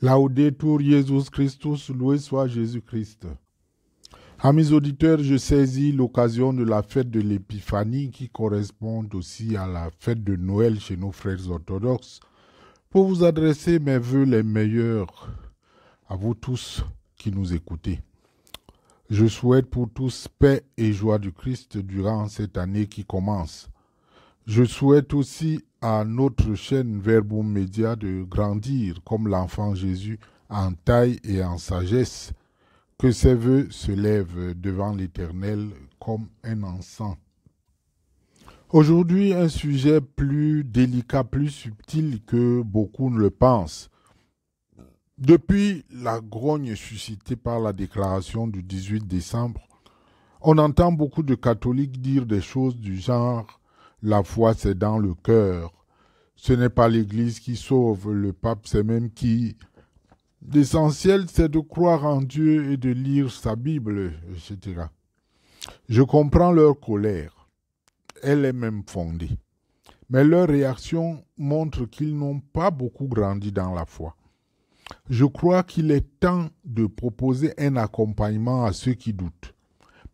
Laudetur Jésus Christus, loué soit Jésus-Christ. mes auditeurs, je saisis l'occasion de la fête de l'Épiphanie qui correspond aussi à la fête de Noël chez nos frères orthodoxes pour vous adresser mes voeux les meilleurs à vous tous qui nous écoutez. Je souhaite pour tous paix et joie du Christ durant cette année qui commence. Je souhaite aussi à notre chaîne Verbum Media de grandir comme l'enfant Jésus en taille et en sagesse, que ses voeux se lèvent devant l'Éternel comme un encens. Aujourd'hui, un sujet plus délicat, plus subtil que beaucoup ne le pensent. Depuis la grogne suscitée par la déclaration du 18 décembre, on entend beaucoup de catholiques dire des choses du genre La foi c'est dans le cœur, ce n'est pas l'Église qui sauve, le pape c'est même qui. L'essentiel c'est de croire en Dieu et de lire sa Bible, etc. Je comprends leur colère, elle est même fondée, mais leur réaction montre qu'ils n'ont pas beaucoup grandi dans la foi. Je crois qu'il est temps de proposer un accompagnement à ceux qui doutent,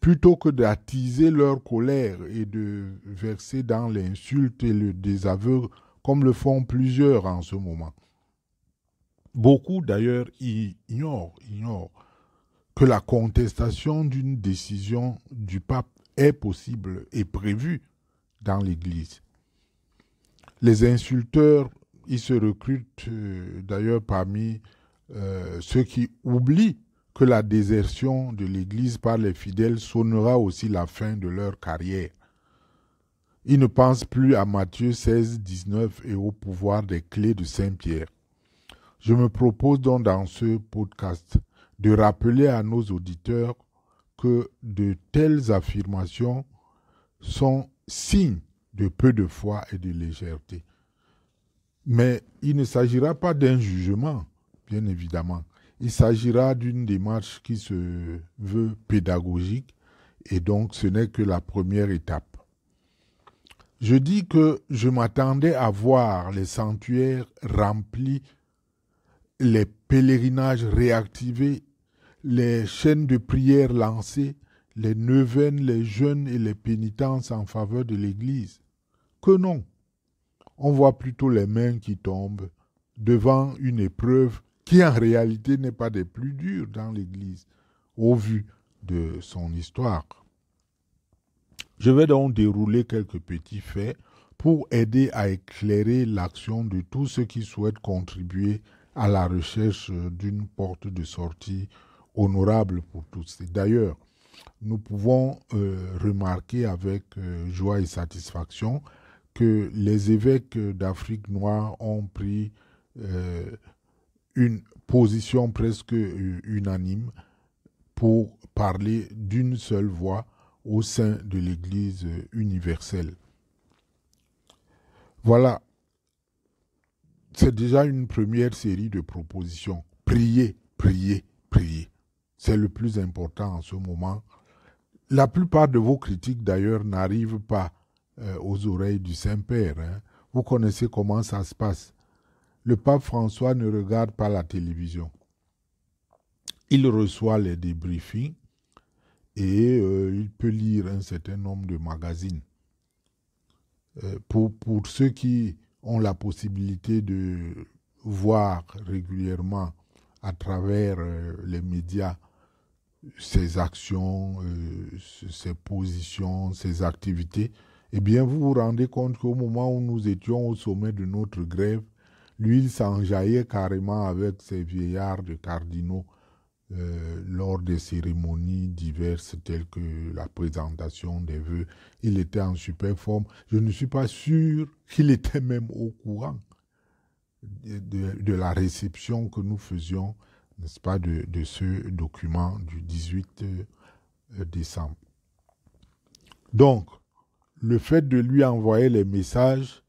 plutôt que d'attiser leur colère et de verser dans l'insulte et le désaveu comme le font plusieurs en ce moment. Beaucoup d'ailleurs ignorent, ignorent que la contestation d'une décision du pape est possible et prévue dans l'Église. Les insulteurs ils se recrutent euh, d'ailleurs parmi euh, ceux qui oublient que la désertion de l'Église par les fidèles sonnera aussi la fin de leur carrière. Ils ne pensent plus à Matthieu 16, 19 et au pouvoir des clés de Saint-Pierre. Je me propose donc dans ce podcast de rappeler à nos auditeurs que de telles affirmations sont signes de peu de foi et de légèreté. Mais il ne s'agira pas d'un jugement, bien évidemment. Il s'agira d'une démarche qui se veut pédagogique et donc ce n'est que la première étape. Je dis que je m'attendais à voir les sanctuaires remplis, les pèlerinages réactivés, les chaînes de prière lancées, les neuvaines, les jeûnes et les pénitences en faveur de l'Église. Que non on voit plutôt les mains qui tombent devant une épreuve qui en réalité n'est pas des plus dures dans l'Église, au vu de son histoire. Je vais donc dérouler quelques petits faits pour aider à éclairer l'action de tous ceux qui souhaitent contribuer à la recherche d'une porte de sortie honorable pour tous. D'ailleurs, nous pouvons euh, remarquer avec euh, joie et satisfaction que les évêques d'Afrique noire ont pris euh, une position presque euh, unanime pour parler d'une seule voix au sein de l'Église euh, universelle. Voilà, c'est déjà une première série de propositions. Priez, priez, priez. C'est le plus important en ce moment. La plupart de vos critiques, d'ailleurs, n'arrivent pas euh, aux oreilles du Saint-Père. Hein. Vous connaissez comment ça se passe. Le pape François ne regarde pas la télévision. Il reçoit les débriefings et euh, il peut lire un certain nombre de magazines. Euh, pour, pour ceux qui ont la possibilité de voir régulièrement à travers les médias ses actions, ses positions, ses activités, eh bien vous vous rendez compte qu'au moment où nous étions au sommet de notre grève, l'huile s'enjaillait carrément avec ses vieillards de cardinaux euh, lors des cérémonies diverses telles que la présentation des vœux. Il était en super forme. Je ne suis pas sûr qu'il était même au courant de, la réception que nous faisions, n'est-ce pas, de ce document du 18 euh, décembre. Donc, le fait de lui envoyer les messages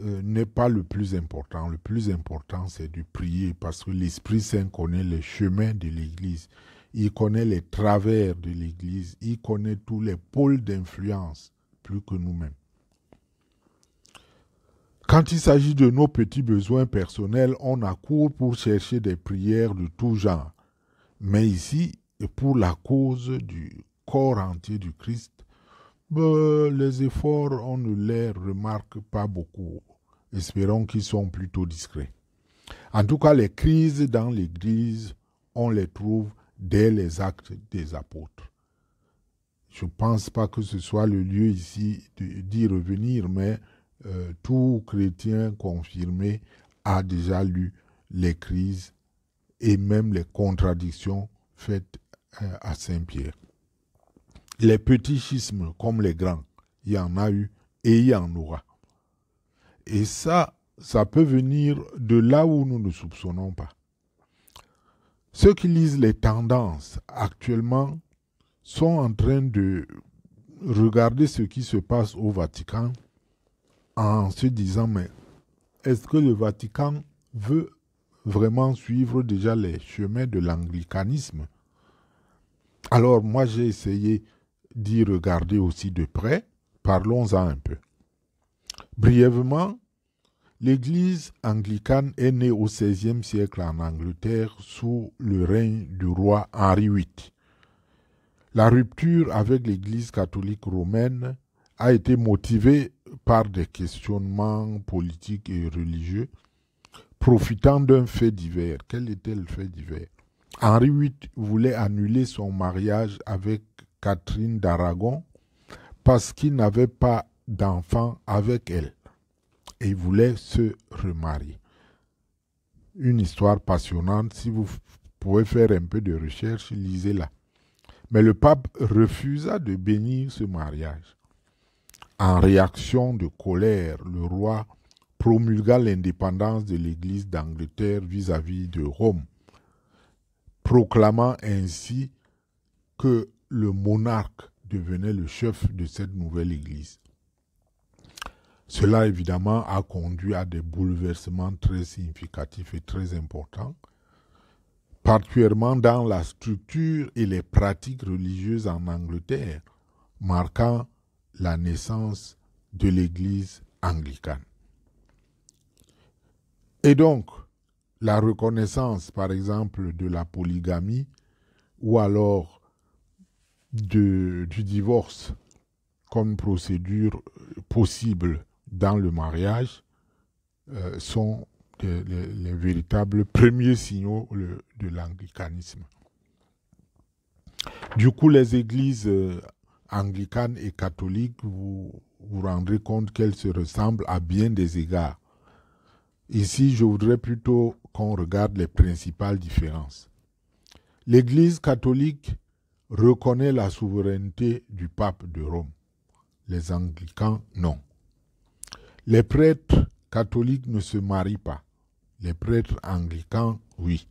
euh, n'est pas le plus important. Le plus important, c'est de prier parce que l'Esprit Saint connaît les chemins de l'Église. Il connaît les travers de l'Église. Il connaît tous les pôles d'influence plus que nous-mêmes. Quand il s'agit de nos petits besoins personnels, on accourt pour chercher des prières de tout genre. Mais ici, pour la cause du corps entier du Christ, bah, les efforts, on ne les remarque pas beaucoup. Espérons qu'ils sont plutôt discrets. En tout cas, les crises dans l'Église, on les trouve dès les actes des apôtres. Je ne pense pas que ce soit le lieu ici d'y revenir, mais euh, tout chrétien confirmé a déjà lu les crises et même les contradictions faites euh, à Saint-Pierre. Les petits schismes comme les grands, il y en a eu et il y en aura. Et ça, ça peut venir de là où nous ne soupçonnons pas. Ceux qui lisent les tendances actuellement sont en train de regarder ce qui se passe au Vatican en se disant mais est-ce que le Vatican veut vraiment suivre déjà les chemins de l'anglicanisme Alors moi j'ai essayé d'y regarder aussi de près, parlons-en un peu. Brièvement, l'Église anglicane est née au XVIe siècle en Angleterre sous le règne du roi Henri VIII. La rupture avec l'Église catholique romaine a été motivée par des questionnements politiques et religieux, profitant d'un fait divers. Quel était le fait divers Henri VIII voulait annuler son mariage avec Catherine d'Aragon parce qu'il n'avait pas d'enfant avec elle et il voulait se remarier. Une histoire passionnante, si vous pouvez faire un peu de recherche, lisez-la. Mais le pape refusa de bénir ce mariage. En réaction de colère, le roi promulga l'indépendance de l'Église d'Angleterre vis-à-vis de Rome, proclamant ainsi que le monarque devenait le chef de cette nouvelle Église. Cela évidemment a conduit à des bouleversements très significatifs et très importants, particulièrement dans la structure et les pratiques religieuses en Angleterre, marquant la naissance de l'Église anglicane. Et donc, la reconnaissance, par exemple, de la polygamie ou alors de, du divorce comme procédure euh, possible dans le mariage euh, sont les, véritables premiers signaux de l'anglicanisme. Du coup, les églises euh, anglicanes et catholiques, vous vous rendrez compte qu'elles se ressemblent à bien des égards. Ici, je voudrais plutôt qu'on regarde les principales différences. L'Église catholique reconnaît la souveraineté du pape de Rome. Les anglicans, non. Les prêtres catholiques ne se marient pas. Les prêtres anglicans, oui.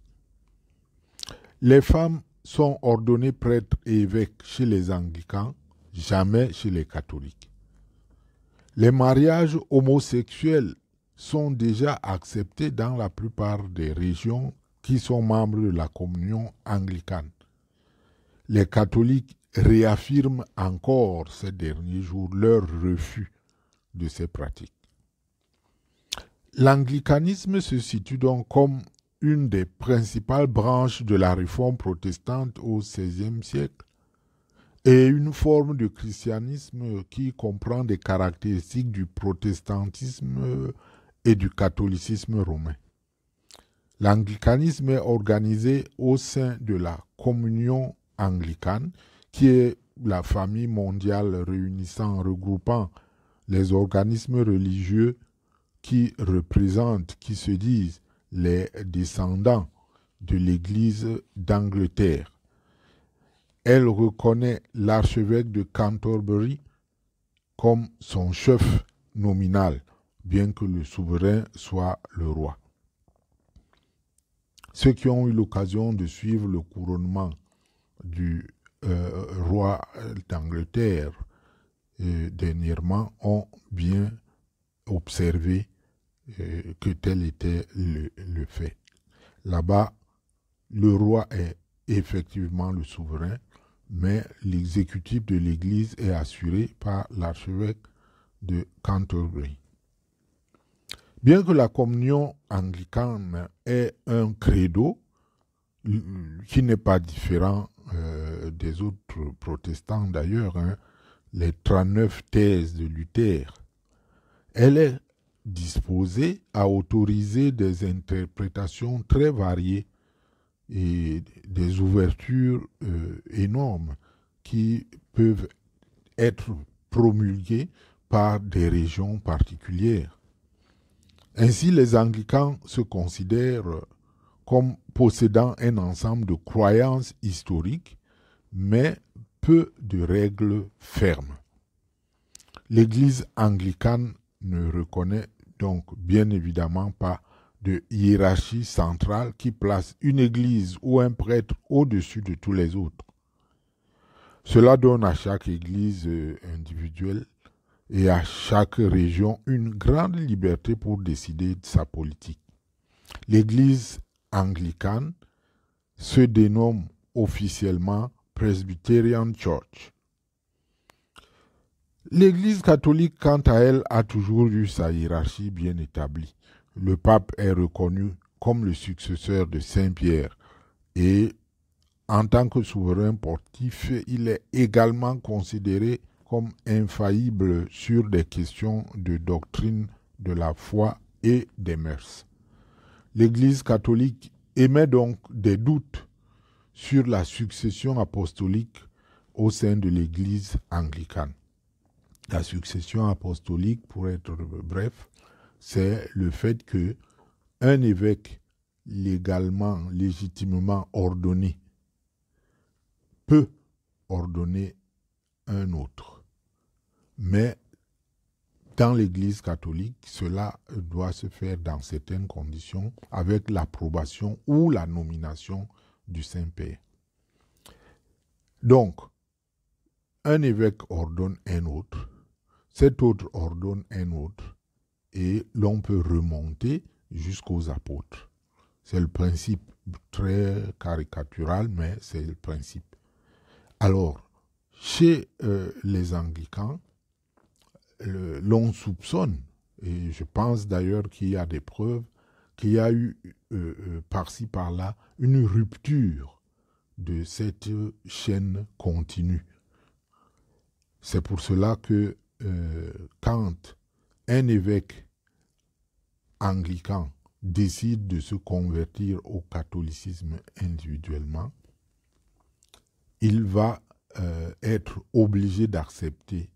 Les femmes sont ordonnées prêtres et évêques chez les anglicans, jamais chez les catholiques. Les mariages homosexuels sont déjà acceptés dans la plupart des régions qui sont membres de la communion anglicane les catholiques réaffirment encore ces derniers jours leur refus de ces pratiques. L'anglicanisme se situe donc comme une des principales branches de la réforme protestante au XVIe siècle et une forme de christianisme qui comprend des caractéristiques du protestantisme et du catholicisme romain. L'anglicanisme est organisé au sein de la communion anglicane, qui est la famille mondiale réunissant, regroupant les organismes religieux qui représentent, qui se disent les descendants de l'Église d'Angleterre. Elle reconnaît l'archevêque de Canterbury comme son chef nominal, bien que le souverain soit le roi. Ceux qui ont eu l'occasion de suivre le couronnement du euh, roi d'Angleterre euh, dernièrement ont bien observé euh, que tel était le, le fait. Là-bas, le roi est effectivement le souverain, mais l'exécutif de l'Église est assuré par l'archevêque de Canterbury. Bien que la communion anglicane ait un credo qui n'est pas différent euh, des autres protestants d'ailleurs, hein, les 39 thèses de Luther, elle est disposée à autoriser des interprétations très variées et des ouvertures euh, énormes qui peuvent être promulguées par des régions particulières. Ainsi, les anglicans se considèrent comme possédant un ensemble de croyances historiques, mais peu de règles fermes. L'Église anglicane ne reconnaît donc bien évidemment pas de hiérarchie centrale qui place une Église ou un prêtre au-dessus de tous les autres. Cela donne à chaque Église euh, individuelle et à chaque région une grande liberté pour décider de sa politique. L'Église anglicane se dénomme officiellement Presbyterian Church. L'Église catholique, quant à elle, a toujours eu sa hiérarchie bien établie. Le pape est reconnu comme le successeur de Saint Pierre et, en tant que souverain portif, il est également considéré comme infaillible sur des questions de doctrine de la foi et des mœurs l'Église catholique émet donc des doutes sur la succession apostolique au sein de l'Église anglicane. La succession apostolique, pour être bref, c'est le fait que un évêque légalement, légitimement ordonné peut ordonner un autre. Mais dans l'Église catholique, cela doit se faire dans certaines conditions avec l'approbation ou la nomination du Saint-Père. Donc, un évêque ordonne un autre, cet autre ordonne un autre, et l'on peut remonter jusqu'aux apôtres. C'est le principe très caricatural, mais c'est le principe. Alors, chez euh, les anglicans, l'on soupçonne, et je pense d'ailleurs qu'il y a des preuves, qu'il y a eu euh, euh, par-ci par-là une rupture de cette chaîne continue. C'est pour cela que euh, quand un évêque anglican décide de se convertir au catholicisme individuellement, il va être obligé d'accepter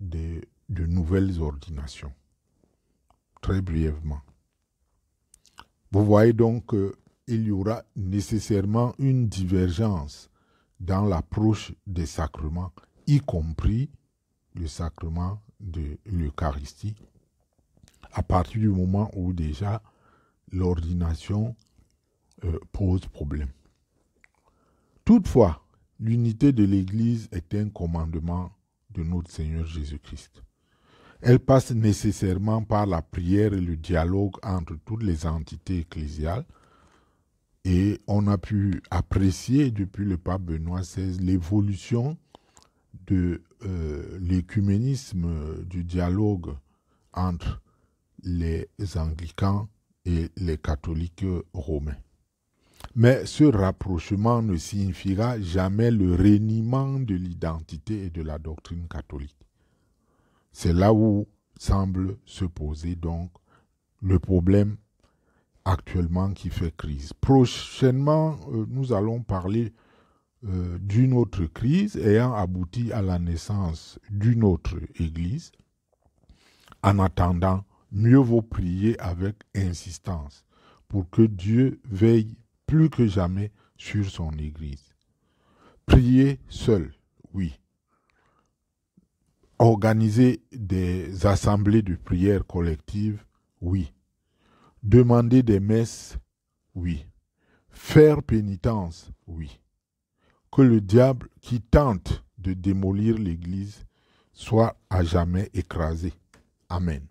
de, nouvelles ordinations. Très brièvement. Vous voyez donc qu'il y aura nécessairement une divergence dans l'approche des sacrements, y compris le sacrement de l'Eucharistie, à partir du moment où déjà l'ordination euh, pose problème. Toutefois, l'unité de l'Église est un commandement de notre Seigneur Jésus-Christ. Elle passe nécessairement par la prière et le dialogue entre toutes les entités ecclésiales. Et on a pu apprécier depuis le pape Benoît XVI l'évolution de euh, l'écuménisme, du dialogue entre les anglicans et les catholiques romains. Mais ce rapprochement ne signifiera jamais le reniement de l'identité et de la doctrine catholique. C'est là où semble se poser donc le problème actuellement qui fait crise. Prochainement, euh, nous allons parler euh, d'une autre crise ayant abouti à la naissance d'une autre Église. En attendant, mieux vaut prier avec insistance pour que Dieu veille plus que jamais sur son Église. Prier seul, oui. Organiser des assemblées de prière collectives, oui. Demander des messes, oui. Faire pénitence, oui. Que le diable qui tente de démolir l'Église soit à jamais écrasé. Amen.